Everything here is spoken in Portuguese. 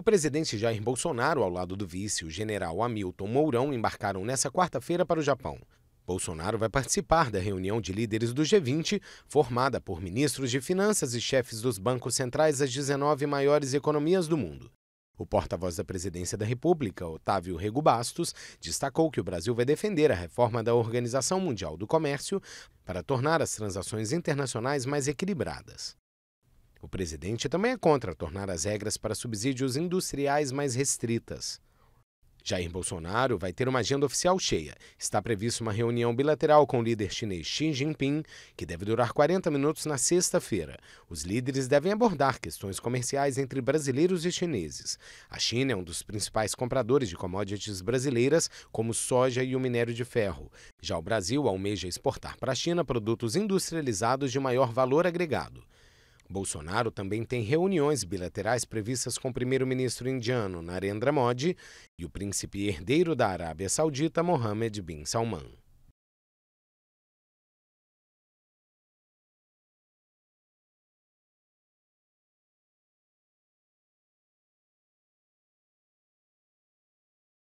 O presidente Jair Bolsonaro, ao lado do vice, o general Hamilton Mourão, embarcaram nesta quarta-feira para o Japão. Bolsonaro vai participar da reunião de líderes do G20, formada por ministros de finanças e chefes dos bancos centrais das 19 maiores economias do mundo. O porta-voz da Presidência da República, Otávio Rego Bastos, destacou que o Brasil vai defender a reforma da Organização Mundial do Comércio para tornar as transações internacionais mais equilibradas. O presidente também é contra tornar as regras para subsídios industriais mais restritas. Jair Bolsonaro vai ter uma agenda oficial cheia. Está prevista uma reunião bilateral com o líder chinês Xi Jinping, que deve durar 40 minutos na sexta-feira. Os líderes devem abordar questões comerciais entre brasileiros e chineses. A China é um dos principais compradores de commodities brasileiras, como soja e o minério de ferro. Já o Brasil almeja exportar para a China produtos industrializados de maior valor agregado. Bolsonaro também tem reuniões bilaterais previstas com o primeiro-ministro indiano Narendra Modi e o príncipe herdeiro da Arábia Saudita Mohammed bin Salman.